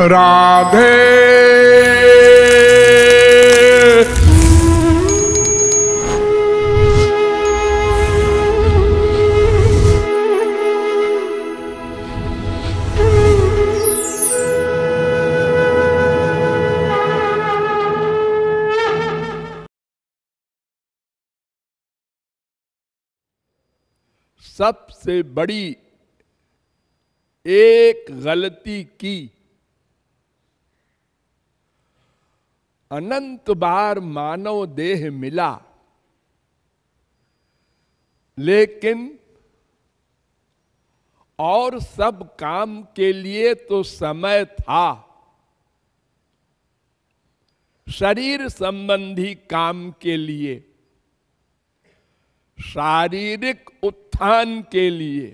राधे सबसे बड़ी एक गलती की अनंत बार मानव देह मिला लेकिन और सब काम के लिए तो समय था शरीर संबंधी काम के लिए शारीरिक उत्थान के लिए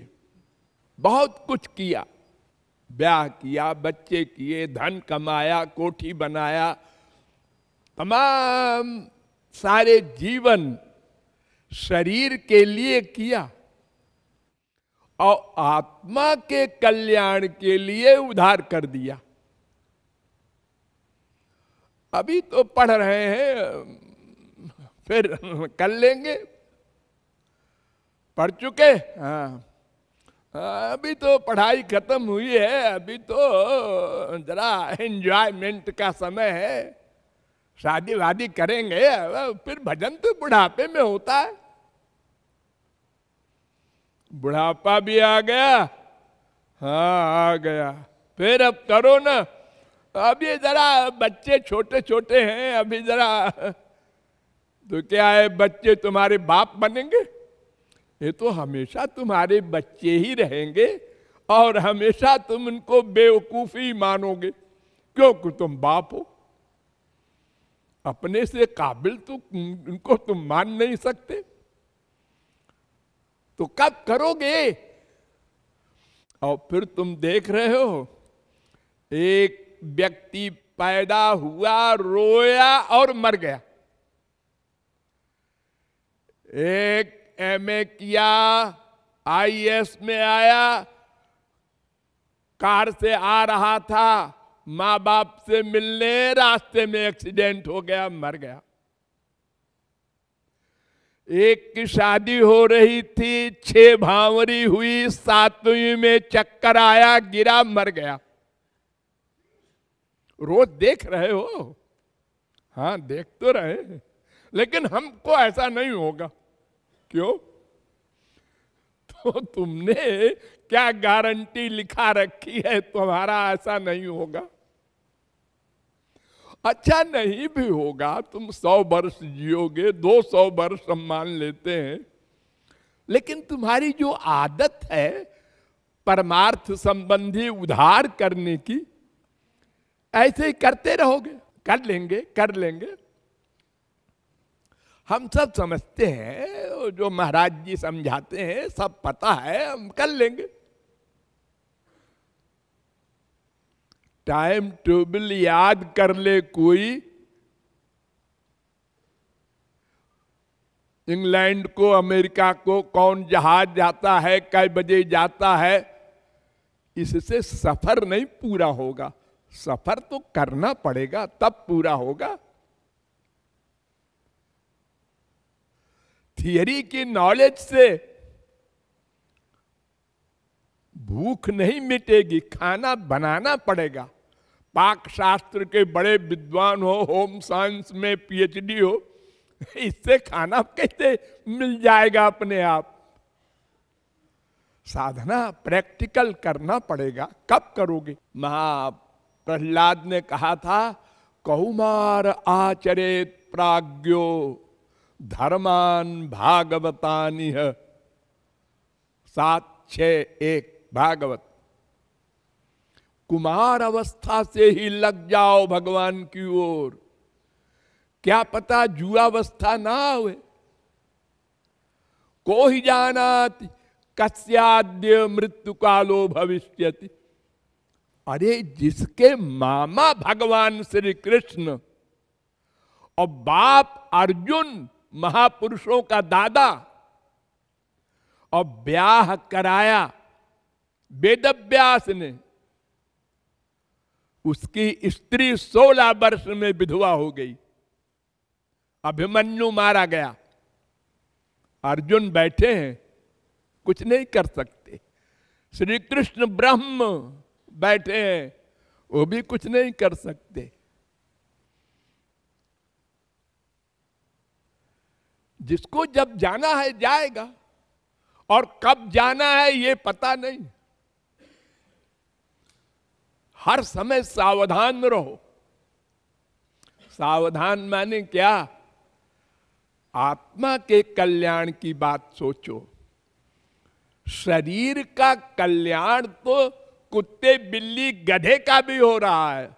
बहुत कुछ किया ब्याह किया बच्चे किए धन कमाया कोठी बनाया तमाम सारे जीवन शरीर के लिए किया और आत्मा के कल्याण के लिए उधार कर दिया अभी तो पढ़ रहे हैं फिर कर लेंगे पढ़ चुके हाँ अभी तो पढ़ाई खत्म हुई है अभी तो जरा एंजॉयमेंट का समय है शादी वादी करेंगे फिर भजन तो बुढ़ापे में होता है बुढ़ापा भी आ गया हाँ आ गया फिर अब करो ना अभी जरा बच्चे छोटे छोटे हैं अभी जरा तो क्या है बच्चे तुम्हारे बाप बनेंगे ये तो हमेशा तुम्हारे बच्चे ही रहेंगे और हमेशा तुम उनको बेवकूफी मानोगे क्योंकि तुम बाप हो अपने से काबिल तो उनको तुम मान नहीं सकते तो कब करोगे और फिर तुम देख रहे हो एक व्यक्ति पैदा हुआ रोया और मर गया एक ए किया आईएएस में आया कार से आ रहा था माँ बाप से मिलने रास्ते में एक्सीडेंट हो गया मर गया एक की शादी हो रही थी छह भावरी हुई सातवीं में चक्कर आया गिरा मर गया रोज देख रहे हो हाँ देख तो रहे लेकिन हमको ऐसा नहीं होगा क्यों तो तुमने क्या गारंटी लिखा रखी है तुम्हारा ऐसा नहीं होगा अच्छा नहीं भी होगा तुम सौ वर्ष जियोगे दो सौ वर्ष सम्मान लेते हैं लेकिन तुम्हारी जो आदत है परमार्थ संबंधी उधार करने की ऐसे ही करते रहोगे कर लेंगे कर लेंगे हम सब समझते हैं जो महाराज जी समझाते हैं सब पता है हम कर लेंगे टाइम टेबल याद कर ले कोई इंग्लैंड को अमेरिका को कौन जहाज जाता है कई बजे जाता है इससे सफर नहीं पूरा होगा सफर तो करना पड़ेगा तब पूरा होगा थियरी की नॉलेज से भूख नहीं मिटेगी खाना बनाना पड़ेगा पाक शास्त्र के बड़े विद्वान हो होम साइंस में पीएचडी हो इससे खाना कैसे मिल जाएगा अपने आप साधना प्रैक्टिकल करना पड़ेगा कब करोगे महा प्रहलाद ने कहा था कौमार आचरित प्राज्ञो धर्मान भागवतानी सात छ एक भागवत कुमार अवस्था से ही लग जाओ भगवान की ओर क्या पता जुआवस्था ना हुए को ही जाना कस्याद्य मृत्यु कालो भविष्य अरे जिसके मामा भगवान श्री कृष्ण और बाप अर्जुन महापुरुषों का दादा और ब्याह कराया वेद व्यास ने उसकी स्त्री सोलह वर्ष में विधवा हो गई अभिमन्यु मारा गया अर्जुन बैठे हैं कुछ नहीं कर सकते श्री कृष्ण ब्रह्म बैठे हैं वो भी कुछ नहीं कर सकते जिसको जब जाना है जाएगा और कब जाना है ये पता नहीं हर समय सावधान रहो सावधान माने क्या आत्मा के कल्याण की बात सोचो शरीर का कल्याण तो कुत्ते बिल्ली गधे का भी हो रहा है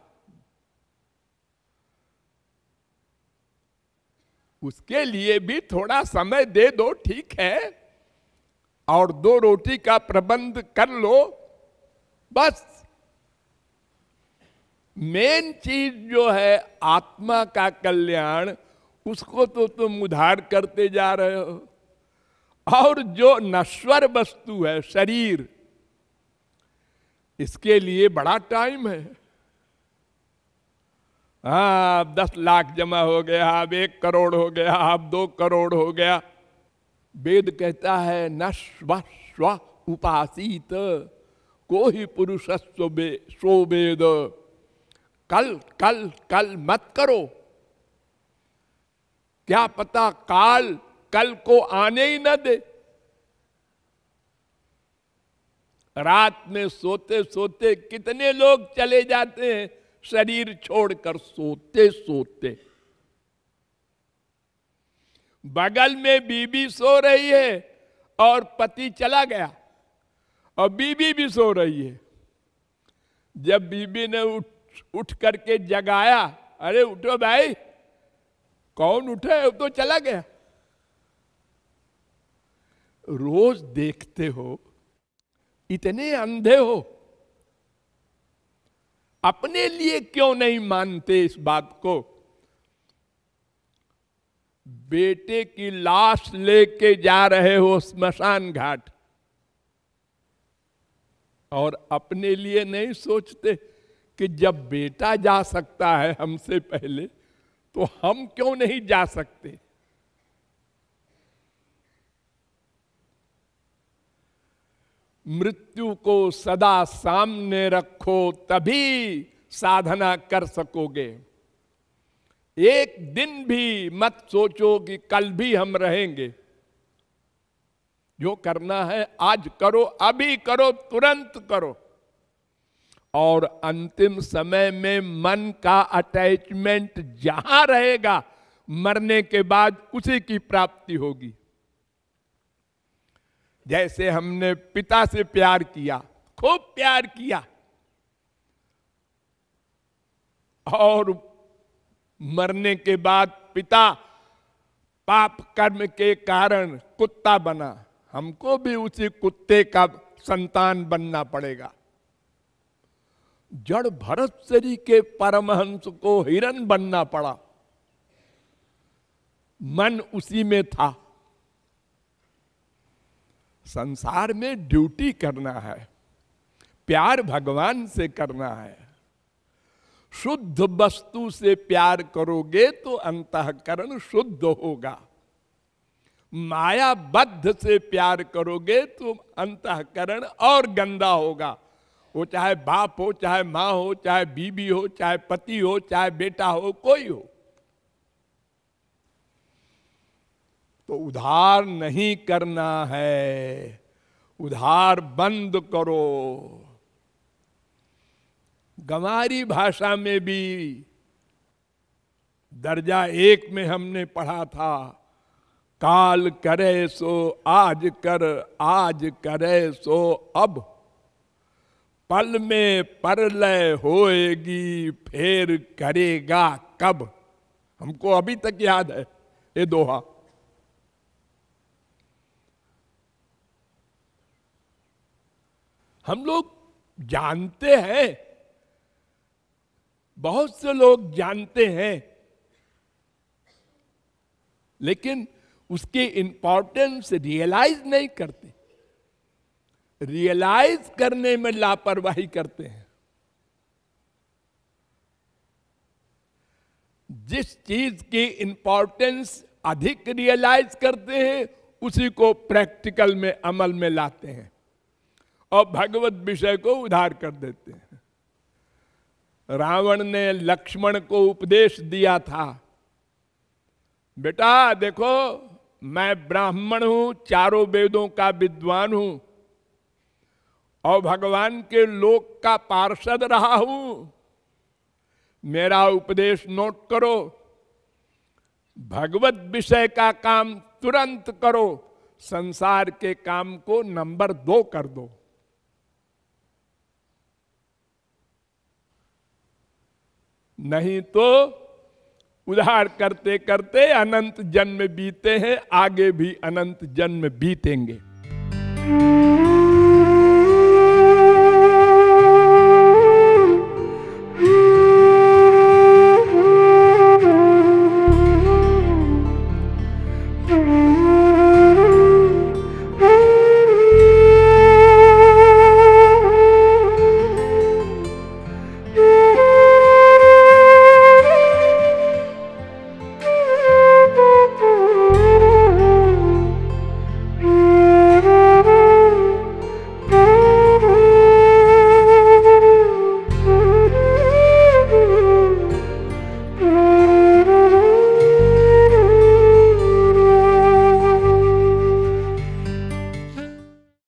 उसके लिए भी थोड़ा समय दे दो ठीक है और दो रोटी का प्रबंध कर लो बस मेन चीज जो है आत्मा का कल्याण उसको तो तुम उधार करते जा रहे हो और जो नश्वर वस्तु है शरीर इसके लिए बड़ा टाइम है हाँ अब दस लाख जमा हो गया अब एक करोड़ हो गया अब दो करोड़ हो गया वेद कहता है न स्व स्व उपासित को ही पुरुष सो वेद कल कल कल मत करो क्या पता काल कल को आने ही न दे रात में सोते सोते कितने लोग चले जाते हैं शरीर छोड़कर सोते सोते बगल में बीबी सो रही है और पति चला गया और बीबी भी सो रही है जब बीबी ने उठ उठ करके जगाया अरे उठो भाई कौन उठे वो तो चला गया रोज देखते हो इतने अंधे हो अपने लिए क्यों नहीं मानते इस बात को बेटे की लाश लेके जा रहे हो स्मशान घाट और अपने लिए नहीं सोचते कि जब बेटा जा सकता है हमसे पहले तो हम क्यों नहीं जा सकते मृत्यु को सदा सामने रखो तभी साधना कर सकोगे एक दिन भी मत सोचो कि कल भी हम रहेंगे जो करना है आज करो अभी करो तुरंत करो और अंतिम समय में मन का अटैचमेंट जहां रहेगा मरने के बाद उसी की प्राप्ति होगी जैसे हमने पिता से प्यार किया खूब प्यार किया और मरने के बाद पिता पाप कर्म के कारण कुत्ता बना हमको भी उसी कुत्ते का संतान बनना पड़ेगा जड़ भरत श्री के परमहंस को हिरन बनना पड़ा मन उसी में था संसार में ड्यूटी करना है प्यार भगवान से करना है शुद्ध वस्तु से प्यार करोगे तो अंतकरण शुद्ध होगा माया बद्ध से प्यार करोगे तो अंतकरण और गंदा होगा वो चाहे बाप हो चाहे माँ हो चाहे बीबी हो चाहे पति हो चाहे बेटा हो कोई हो तो उधार नहीं करना है उधार बंद करो गमारी भाषा में भी दर्जा एक में हमने पढ़ा था काल करे सो आज कर आज करे सो अब पल में परलय होएगी फेर करेगा कब हमको अभी तक याद है ये दोहा हम लोग जानते हैं बहुत से लोग जानते हैं लेकिन उसकी इंपॉर्टेंस रियलाइज नहीं करते रियलाइज करने में लापरवाही करते हैं जिस चीज की इंपॉर्टेंस अधिक रियलाइज करते हैं उसी को प्रैक्टिकल में अमल में लाते हैं और भगवत विषय को उधार कर देते हैं रावण ने लक्ष्मण को उपदेश दिया था बेटा देखो मैं ब्राह्मण हूं चारों वेदों का विद्वान हूं और भगवान के लोक का पार्षद रहा हूं मेरा उपदेश नोट करो भगवत विषय का काम तुरंत करो संसार के काम को नंबर दो कर दो नहीं तो उधार करते करते अनंत जन्म बीते हैं आगे भी अनंत जन्म बीतेंगे